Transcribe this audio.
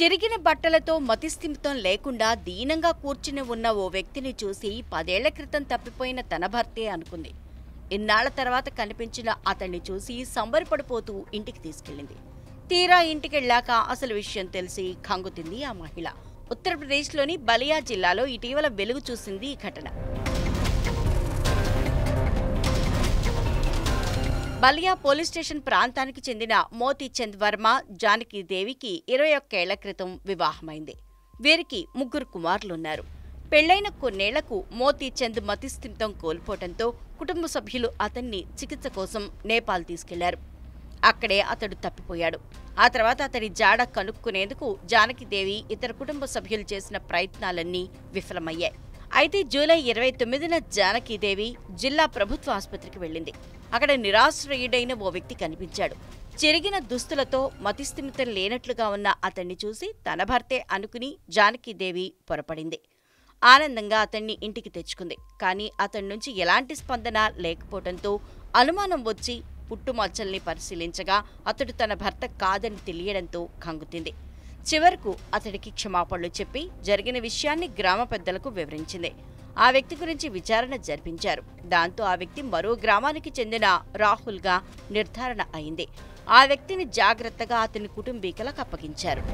చిరిగిన బట్టలతో మతిస్థిమితం లేకుండా దీనంగా కూర్చుని ఉన్న ఓ వ్యక్తిని చూసి పదేళ్ల క్రితం తప్పిపోయిన తన భర్తే అనుకుంది ఇన్నాళ్ల తర్వాత కనిపించిన అతన్ని చూసి సంబరపడిపోతూ ఇంటికి తీసుకెళ్ళింది తీరా ఇంటికెళ్ళాక అసలు విషయం తెలిసి ఖంగుతింది ఆ మహిళ ఉత్తరప్రదేశ్లోని బలియా జిల్లాలో ఇటీవల వెలుగు చూసింది ఈ ఘటన బలియా పోలీస్ స్టేషన్ ప్రాంతానికి చెందిన మోతీ చంద్ వర్మ జానకి దేవికి ఇరవై ఒక్కేళ్ల క్రితం వివాహమైంది వీరికి ముగ్గురు కుమారులున్నారు పెళ్లైన కొన్నేళ్లకు మోతీ చంద్ మతిస్థిమితం కోల్పోవడంతో కుటుంబ సభ్యులు అతన్ని చికిత్స కోసం నేపాల్ తీసుకెళ్లారు అక్కడే అతడు తప్పిపోయాడు ఆ తర్వాత అతడి జాడ కనుక్కునేందుకు జానకిదేవి ఇతర కుటుంబ సభ్యులు చేసిన ప్రయత్నాలన్నీ విఫలమయ్యాయి అయితే జూలై ఇరవై తొమ్మిదిన జానకీదేవి జిల్లా ప్రభుత్వ ఆసుపత్రికి వెళ్ళింది అక్కడ నిరాశ్రయుడైన ఓ వ్యక్తి కనిపించాడు చెరిగిన దుస్తులతో మతిస్థిమితం లేనట్లుగా ఉన్న అతన్ని చూసి తన భర్తే అనుకుని జానకీదేవి పొరపడింది ఆనందంగా అతన్ని ఇంటికి తెచ్చుకుంది కానీ అతని నుంచి ఎలాంటి స్పందన లేకపోవడంతో అనుమానం వచ్చి పుట్టుమచ్చల్ని పరిశీలించగా అతడు తన భర్త కాదని తెలియడంతో కంగుతింది చివరకు అతడికి క్షమాపణలు చెప్పి జరిగిన విషయాన్ని గ్రామ పెద్దలకు వివరించింది ఆ వ్యక్తి గురించి విచారణ జరిపించారు దాంతో ఆ వ్యక్తి మరో గ్రామానికి చెందిన రాహుల్గా నిర్ధారణ అయింది ఆ వ్యక్తిని జాగ్రత్తగా అతని కుటుంబీకులకు అప్పగించారు